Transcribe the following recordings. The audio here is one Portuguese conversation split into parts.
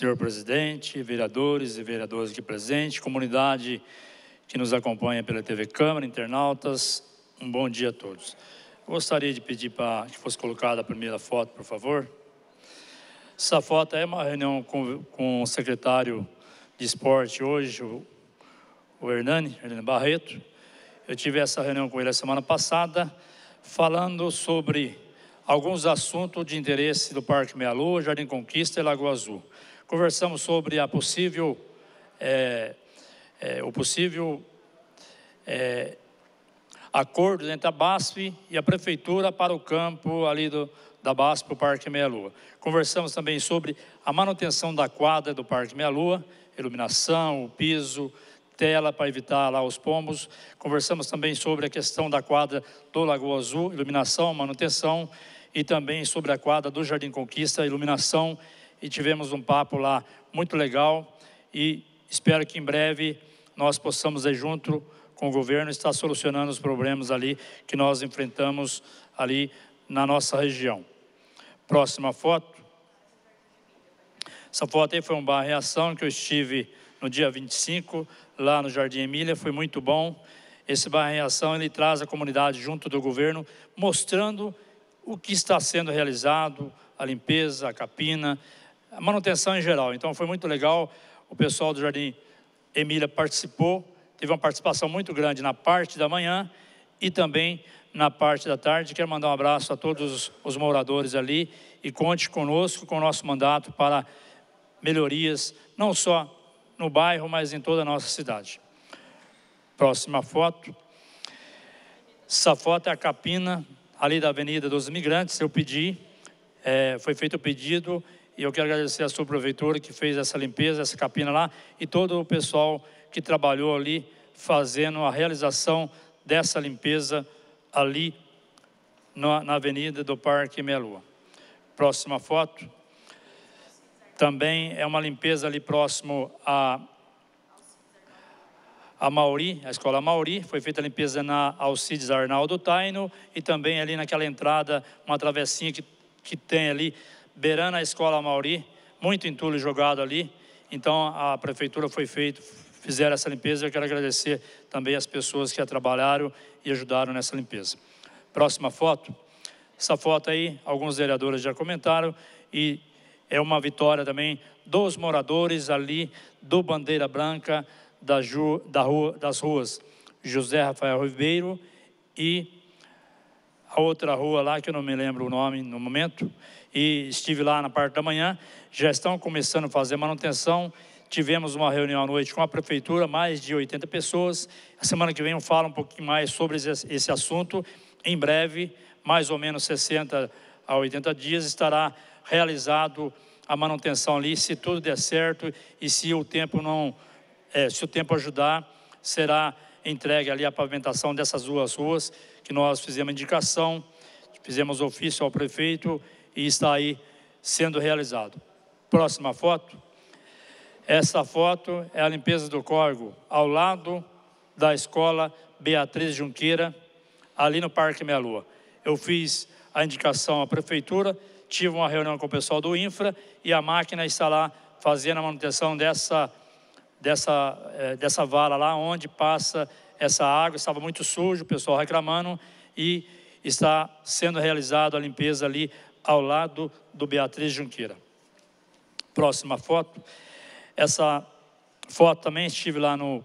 senhor presidente, vereadores e vereadoras aqui presentes, comunidade que nos acompanha pela TV Câmara, internautas, um bom dia a todos. Gostaria de pedir para que fosse colocada a primeira foto, por favor. Essa foto é uma reunião com, com o secretário de esporte hoje, o, o Hernani, Hernani Barreto. Eu tive essa reunião com ele a semana passada, falando sobre alguns assuntos de interesse do Parque Meia Lua, Jardim Conquista e Lagoa Azul conversamos sobre a possível, é, é, o possível é, acordo entre a BASF e a Prefeitura para o campo ali do, da BASF para o Parque Meia Lua. Conversamos também sobre a manutenção da quadra do Parque Meia Lua, iluminação, o piso, tela para evitar lá os pombos. Conversamos também sobre a questão da quadra do Lagoa Azul, iluminação, manutenção, e também sobre a quadra do Jardim Conquista, iluminação e tivemos um papo lá muito legal e espero que em breve nós possamos ir junto com o governo estar solucionando os problemas ali que nós enfrentamos ali na nossa região. Próxima foto. Essa foto aí foi um bar reação que eu estive no dia 25 lá no Jardim Emília, foi muito bom. Esse bar reação ele traz a comunidade junto do governo, mostrando o que está sendo realizado, a limpeza, a capina, a manutenção em geral. Então foi muito legal, o pessoal do Jardim Emília participou, teve uma participação muito grande na parte da manhã e também na parte da tarde. Quero mandar um abraço a todos os moradores ali e conte conosco, com o nosso mandato para melhorias, não só no bairro, mas em toda a nossa cidade. Próxima foto. Essa foto é a capina ali da Avenida dos Imigrantes. Eu pedi, é, foi feito o pedido e eu quero agradecer a sua prefeitura que fez essa limpeza, essa capina lá, e todo o pessoal que trabalhou ali fazendo a realização dessa limpeza ali na, na avenida do Parque Melua. Próxima foto. Também é uma limpeza ali próximo a a Mauri, a escola Mauri, foi feita a limpeza na Alcides Arnaldo Taino e também ali naquela entrada, uma travessinha que, que tem ali beirando a escola Mauri, muito entulho jogado ali. Então a prefeitura foi feito, fizeram essa limpeza. Eu quero agradecer também as pessoas que trabalharam e ajudaram nessa limpeza. Próxima foto. Essa foto aí, alguns vereadores já comentaram e é uma vitória também dos moradores ali do Bandeira Branca da, Ju, da rua, das ruas José Rafael Ribeiro e a outra rua lá, que eu não me lembro o nome no momento, e estive lá na parte da manhã. Já estão começando a fazer manutenção. Tivemos uma reunião à noite com a prefeitura, mais de 80 pessoas. A semana que vem eu falo um pouquinho mais sobre esse assunto. Em breve, mais ou menos 60 a 80 dias, estará realizado a manutenção ali, se tudo der certo e se o tempo não, é, se o tempo ajudar, será entregue ali a pavimentação dessas duas ruas, que nós fizemos indicação, fizemos ofício ao prefeito e está aí sendo realizado. Próxima foto. Essa foto é a limpeza do córrego ao lado da escola Beatriz Junqueira, ali no Parque Meia Lua. Eu fiz a indicação à prefeitura, tive uma reunião com o pessoal do Infra e a máquina está lá fazendo a manutenção dessa dessa, eh, dessa vala lá onde passa essa água, estava muito sujo, o pessoal reclamando, e está sendo realizada a limpeza ali ao lado do Beatriz Junqueira. Próxima foto. Essa foto também estive lá no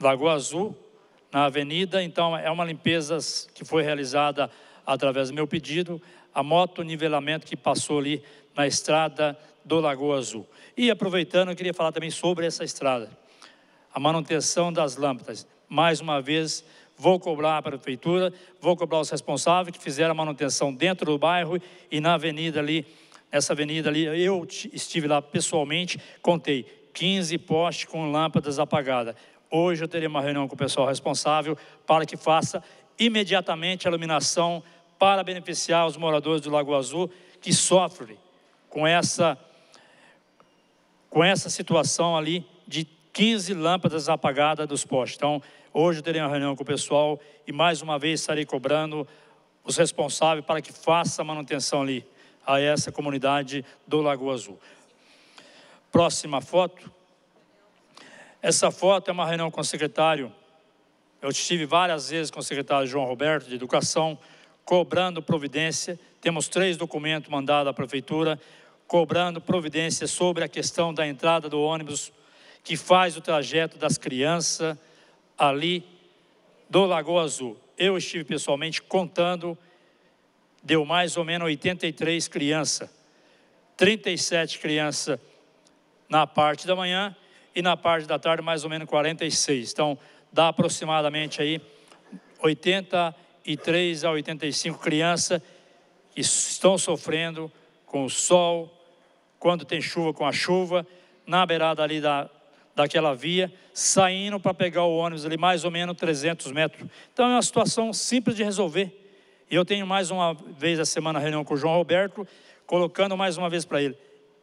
Lagoa Azul, na avenida, então é uma limpeza que foi realizada através do meu pedido, a moto nivelamento que passou ali na estrada do Lagoa Azul. E aproveitando, eu queria falar também sobre essa estrada, a manutenção das lâmpadas. Mais uma vez, vou cobrar a prefeitura, vou cobrar os responsáveis que fizeram a manutenção dentro do bairro e na avenida ali, essa avenida ali, eu estive lá pessoalmente, contei 15 postes com lâmpadas apagadas. Hoje eu terei uma reunião com o pessoal responsável para que faça imediatamente a iluminação para beneficiar os moradores do Lago Azul que sofrem com essa com essa situação ali de 15 lâmpadas apagadas dos postes. Então, hoje terei uma reunião com o pessoal e mais uma vez estarei cobrando os responsáveis para que faça a manutenção ali a essa comunidade do Lago Azul. Próxima foto. Essa foto é uma reunião com o secretário. Eu estive várias vezes com o secretário João Roberto de Educação, cobrando providência. Temos três documentos mandados à prefeitura cobrando providência sobre a questão da entrada do ônibus que faz o trajeto das crianças ali do Lagoa Azul. Eu estive pessoalmente contando, deu mais ou menos 83 crianças, 37 crianças na parte da manhã e na parte da tarde mais ou menos 46. Então, dá aproximadamente aí 83 a 85 crianças que estão sofrendo com o sol, quando tem chuva, com a chuva, na beirada ali da, daquela via, saindo para pegar o ônibus ali, mais ou menos 300 metros. Então é uma situação simples de resolver. E eu tenho mais uma vez a semana reunião com o João Roberto, colocando mais uma vez para ele.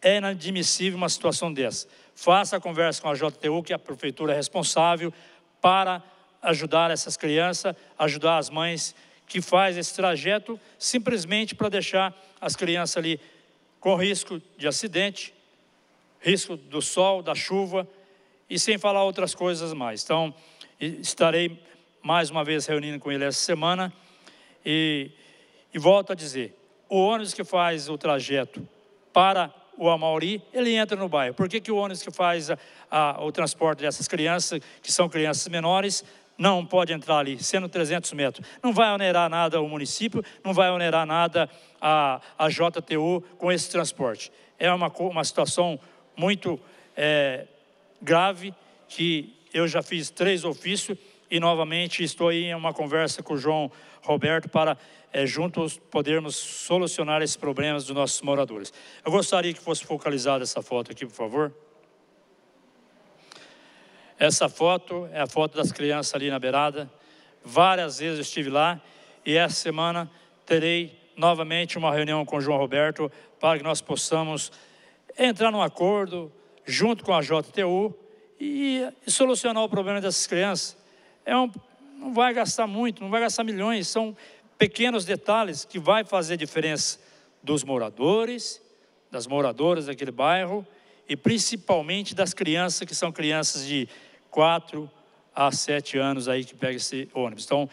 É inadmissível uma situação dessa. Faça a conversa com a JTU, que é a prefeitura é responsável, para ajudar essas crianças, ajudar as mães que faz esse trajeto simplesmente para deixar as crianças ali com risco de acidente, risco do sol, da chuva e sem falar outras coisas mais. Então, estarei mais uma vez reunindo com ele essa semana e, e volto a dizer, o ônibus que faz o trajeto para o Amauri, ele entra no bairro. Por que, que o ônibus que faz a, a, o transporte dessas crianças, que são crianças menores, não pode entrar ali, sendo 300 metros. Não vai onerar nada o município, não vai onerar nada a, a JTU com esse transporte. É uma, uma situação muito é, grave que eu já fiz três ofícios e novamente estou aí em uma conversa com o João Roberto para é, juntos podermos solucionar esses problemas dos nossos moradores. Eu gostaria que fosse focalizada essa foto aqui, por favor. Essa foto é a foto das crianças ali na beirada. Várias vezes eu estive lá e essa semana terei novamente uma reunião com o João Roberto para que nós possamos entrar num acordo junto com a JTU e, e solucionar o problema dessas crianças. É um, não vai gastar muito, não vai gastar milhões, são pequenos detalhes que vai fazer diferença dos moradores, das moradoras daquele bairro e principalmente das crianças que são crianças de quatro a sete anos aí que pega esse ônibus. Então,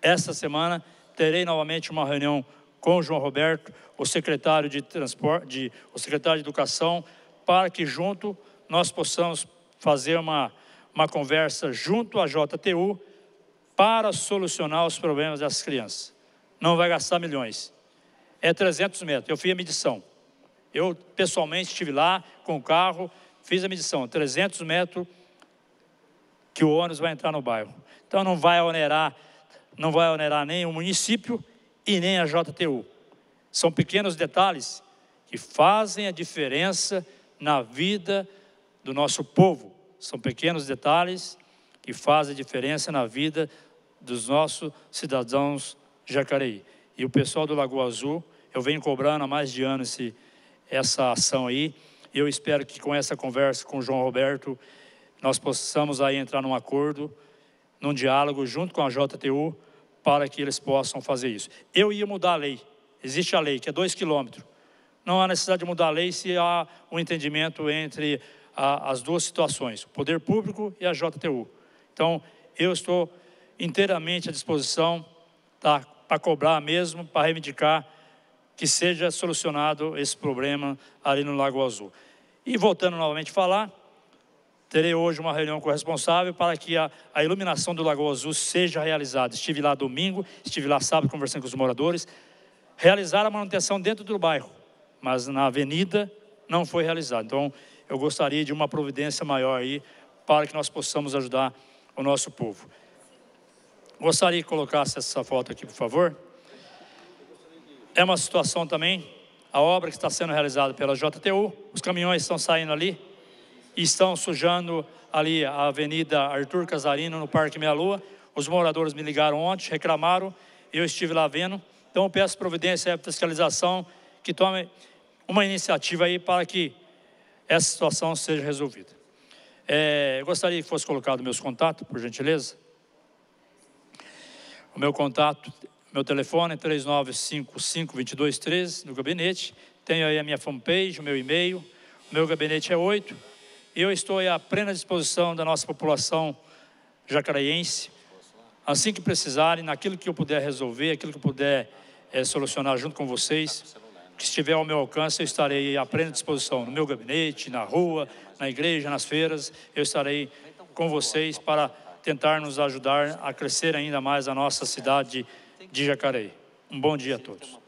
esta semana terei novamente uma reunião com o João Roberto, o secretário de transporte, de, o secretário de educação, para que junto nós possamos fazer uma uma conversa junto à JTU para solucionar os problemas dessas crianças. Não vai gastar milhões. É 300 metros. Eu fiz a medição. Eu pessoalmente estive lá com o carro, fiz a medição. 300 metros que o ônibus vai entrar no bairro. Então não vai onerar, não vai onerar nem o município e nem a JTU. São pequenos detalhes que fazem a diferença na vida do nosso povo. São pequenos detalhes que fazem a diferença na vida dos nossos cidadãos Jacareí. E o pessoal do Lagoa Azul, eu venho cobrando há mais de ano essa ação aí. eu espero que com essa conversa com o João Roberto nós possamos aí entrar num acordo, num diálogo junto com a JTU para que eles possam fazer isso. Eu ia mudar a lei. Existe a lei, que é dois quilômetros. Não há necessidade de mudar a lei se há um entendimento entre a, as duas situações, o poder público e a JTU. Então, eu estou inteiramente à disposição tá, para cobrar mesmo, para reivindicar que seja solucionado esse problema ali no Lago Azul. E voltando novamente a falar, Terei hoje uma reunião com o responsável para que a, a iluminação do Lagoa Azul seja realizada. Estive lá domingo, estive lá sábado conversando com os moradores. Realizar a manutenção dentro do bairro, mas na avenida não foi realizado. Então, eu gostaria de uma providência maior aí para que nós possamos ajudar o nosso povo. Gostaria que colocasse essa foto aqui, por favor. É uma situação também, a obra que está sendo realizada pela JTU, os caminhões estão saindo ali, e estão sujando ali a Avenida Arthur Casarino, no Parque Meia Lua. Os moradores me ligaram ontem, reclamaram, eu estive lá vendo. Então, eu peço providência à fiscalização que tome uma iniciativa aí para que essa situação seja resolvida. É, gostaria que fosse colocado meus contatos, por gentileza. O meu contato, meu telefone é 3955-2213, no gabinete. Tenho aí a minha fanpage, o meu e-mail. O meu gabinete é 8 eu estou à plena disposição da nossa população jacareense, Assim que precisarem, naquilo que eu puder resolver, aquilo que eu puder é, solucionar junto com vocês, que estiver ao meu alcance, eu estarei à plena disposição. No meu gabinete, na rua, na igreja, nas feiras, eu estarei com vocês para tentar nos ajudar a crescer ainda mais a nossa cidade de Jacareí. Um bom dia a todos.